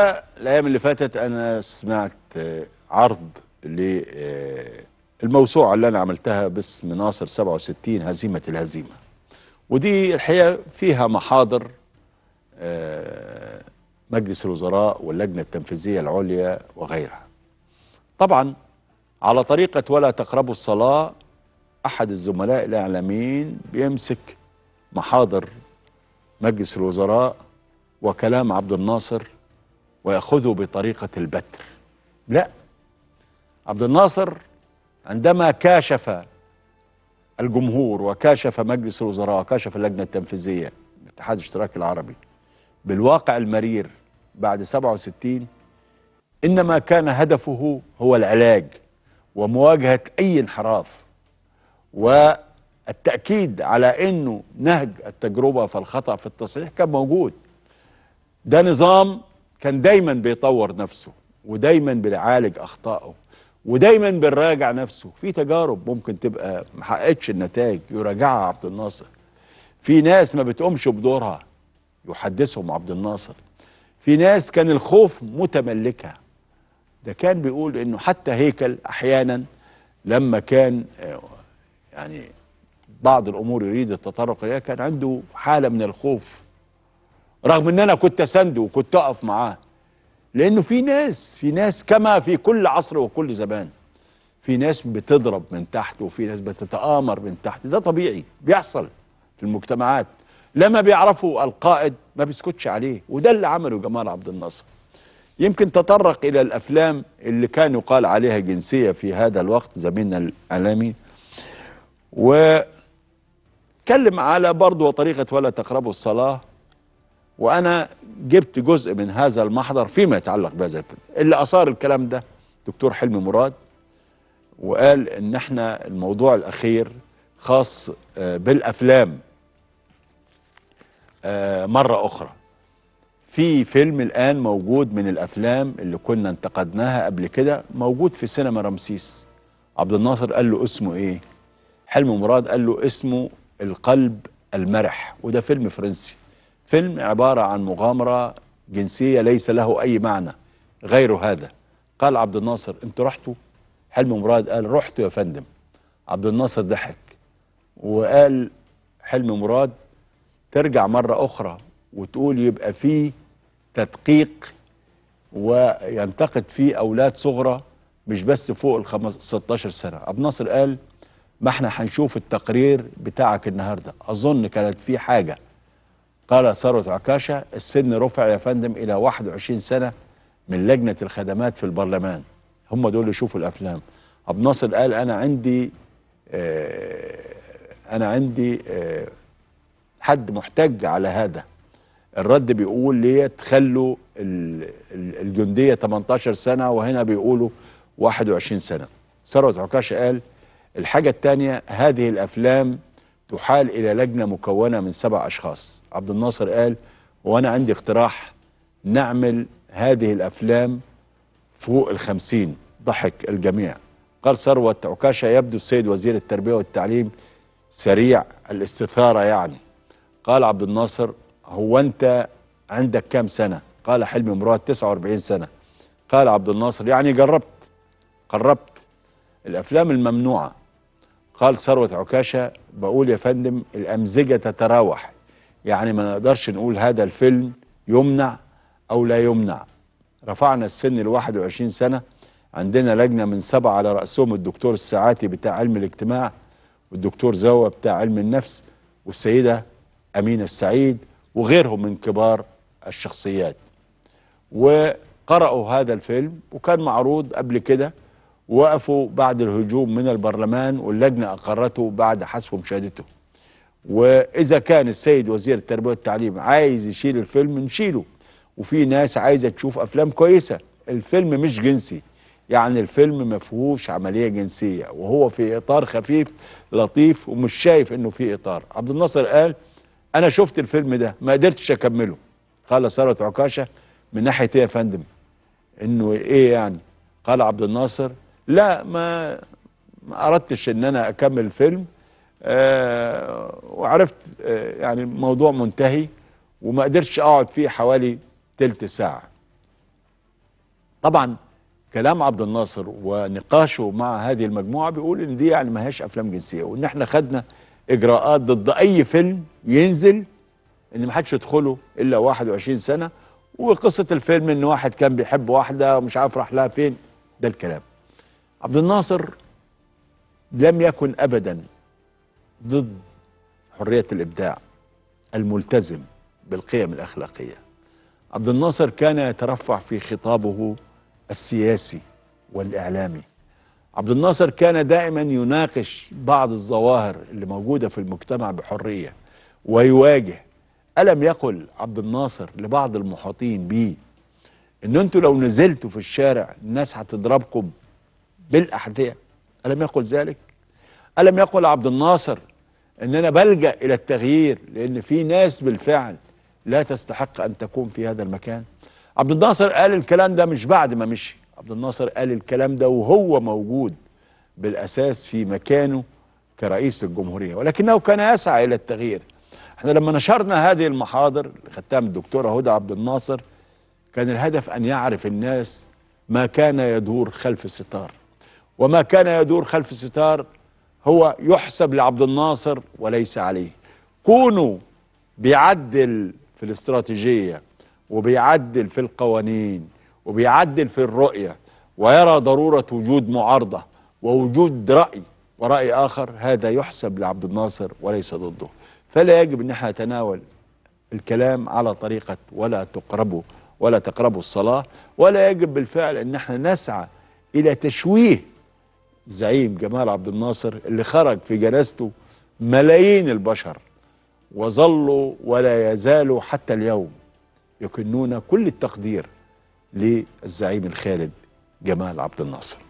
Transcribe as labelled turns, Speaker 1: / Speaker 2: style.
Speaker 1: الايام اللي فاتت انا سمعت عرض للموسوعه اللي انا عملتها باسم ناصر 67 هزيمه الهزيمه ودي الحقيقه فيها محاضر آه، مجلس الوزراء واللجنه التنفيذيه العليا وغيرها طبعا على طريقه ولا تقربوا الصلاه احد الزملاء الاعلاميين بيمسك محاضر مجلس الوزراء وكلام عبد الناصر ويأخذوا بطريقة البتر لا عبد الناصر عندما كاشف الجمهور وكاشف مجلس الوزراء وكاشف اللجنة التنفيذية الاتحاد الاشتراكي العربي بالواقع المرير بعد 67 إنما كان هدفه هو العلاج ومواجهة أي انحراف والتأكيد على أنه نهج التجربة فالخطأ في التصحيح كان موجود ده نظام كان دايما بيطور نفسه ودايما بيعالج اخطائه ودايما بيراجع نفسه في تجارب ممكن تبقى ما حققتش النتائج يراجعها عبد الناصر في ناس ما بتقومش بدورها يحدثهم عبد الناصر في ناس كان الخوف متملكها ده كان بيقول انه حتى هيكل احيانا لما كان يعني بعض الامور يريد التطرق اليها كان عنده حاله من الخوف رغم ان انا كنت اسنده وكنت اقف معاه لانه في ناس في ناس كما في كل عصر وكل زمان في ناس بتضرب من تحت وفي ناس بتتآمر من تحت ده طبيعي بيحصل في المجتمعات لما بيعرفوا القائد ما بيسكتش عليه وده اللي عمله جمال عبد الناصر يمكن تطرق الى الافلام اللي كان يقال عليها جنسيه في هذا الوقت زميلنا الاعلامي و تكلم على برضه وطريقه ولا تقربوا الصلاه وأنا جبت جزء من هذا المحضر فيما يتعلق بهذا الكلام اللي أثار الكلام ده دكتور حلمي مراد وقال إن احنا الموضوع الأخير خاص آه، بالأفلام آه، مرة أخرى في فيلم الآن موجود من الأفلام اللي كنا انتقدناها قبل كده موجود في سينما رمسيس عبد الناصر قال له اسمه إيه حلمي مراد قال له اسمه القلب المرح وده فيلم فرنسي فيلم عبارة عن مغامرة جنسية ليس له أي معنى غير هذا قال عبد الناصر أنتوا رحتوا حلمي مراد قال رحتوا يا فندم عبد الناصر ضحك وقال حلمي مراد ترجع مرة أخرى وتقول يبقى فيه تدقيق وينتقد فيه أولاد صغرى مش بس فوق ال 16 سنة عبد الناصر قال ما احنا هنشوف التقرير بتاعك النهاردة أظن كانت فيه حاجة قال ثروت عكاشة السن رفع يا فندم إلى 21 سنة من لجنة الخدمات في البرلمان هم دول يشوفوا الأفلام أبو ناصر قال أنا عندي آه، أنا عندي آه، حد محتج على هذا الرد بيقول ليه تخلوا الجندية 18 سنة وهنا بيقولوا 21 سنة ثروت عكاشة قال الحاجة الثانية هذه الأفلام تحال إلى لجنة مكونة من سبع أشخاص عبد الناصر قال وانا عندي اقتراح نعمل هذه الافلام فوق الخمسين ضحك الجميع قال ثروة عكاشة يبدو السيد وزير التربية والتعليم سريع الاستثارة يعني قال عبد الناصر هو أنت عندك كام سنة قال حلمي مراد 49 سنة قال عبد الناصر يعني جربت قربت الأفلام الممنوعة قال ثروة عكاشة بقول يا فندم الأمزجة تتراوح يعني ما نقدرش نقول هذا الفيلم يمنع أو لا يمنع رفعنا السن ل 21 سنة عندنا لجنة من سبعة على رأسهم الدكتور الساعاتي بتاع علم الاجتماع والدكتور زوا بتاع علم النفس والسيدة أمينة السعيد وغيرهم من كبار الشخصيات وقرأوا هذا الفيلم وكان معروض قبل كده وقفوا بعد الهجوم من البرلمان واللجنة أقرته بعد حذف مشاهدته واذا كان السيد وزير التربيه والتعليم عايز يشيل الفيلم نشيله وفي ناس عايزه تشوف افلام كويسه الفيلم مش جنسي يعني الفيلم ما فيهوش عمليه جنسيه وهو في اطار خفيف لطيف ومش شايف انه في اطار عبد الناصر قال انا شفت الفيلم ده ما قدرتش اكمله قال ثروت عكاشه من ناحيه ايه يا فندم انه ايه يعني قال عبد الناصر لا ما ما اردتش ان انا اكمل الفيلم آه، وعرفت آه، يعني الموضوع منتهي وما قدرتش اقعد فيه حوالي تلت ساعه طبعا كلام عبد الناصر ونقاشه مع هذه المجموعه بيقول ان دي يعني ما هياش افلام جنسيه وان احنا خدنا اجراءات ضد اي فيلم ينزل ان ما حدش يدخله الا 21 سنه وقصه الفيلم ان واحد كان بيحب واحده ومش عارف راح لها فين ده الكلام عبد الناصر لم يكن ابدا ضد حرية الإبداع الملتزم بالقيم الأخلاقية عبد الناصر كان يترفع في خطابه السياسي والإعلامي عبد الناصر كان دائما يناقش بعض الظواهر اللي موجودة في المجتمع بحرية ويواجه ألم يقل عبد الناصر لبعض المحاطين به ان انتوا لو نزلتوا في الشارع الناس هتضربكم بالاحذيه الم يقل ذلك الم يقل عبد الناصر ان انا بلجا الى التغيير لان في ناس بالفعل لا تستحق ان تكون في هذا المكان عبد الناصر قال الكلام ده مش بعد ما مشي عبد الناصر قال الكلام ده وهو موجود بالاساس في مكانه كرئيس الجمهوريه ولكنه كان يسعى الى التغيير احنا لما نشرنا هذه المحاضر اللي خدتها من الدكتوره هدى عبد الناصر كان الهدف ان يعرف الناس ما كان يدور خلف الستار وما كان يدور خلف الستار هو يحسب لعبد الناصر وليس عليه كونه بيعدل في الاستراتيجية وبيعدل في القوانين وبيعدل في الرؤية ويرى ضرورة وجود معارضة ووجود رأي ورأي آخر هذا يحسب لعبد الناصر وليس ضده فلا يجب أن احنا نتناول الكلام على طريقة ولا تقربوا ولا تقربوا الصلاة ولا يجب بالفعل أن احنا نسعى إلى تشويه زعيم جمال عبد الناصر اللي خرج في جنازته ملايين البشر وظلوا ولا يزالوا حتى اليوم يكنون كل التقدير للزعيم الخالد جمال عبد الناصر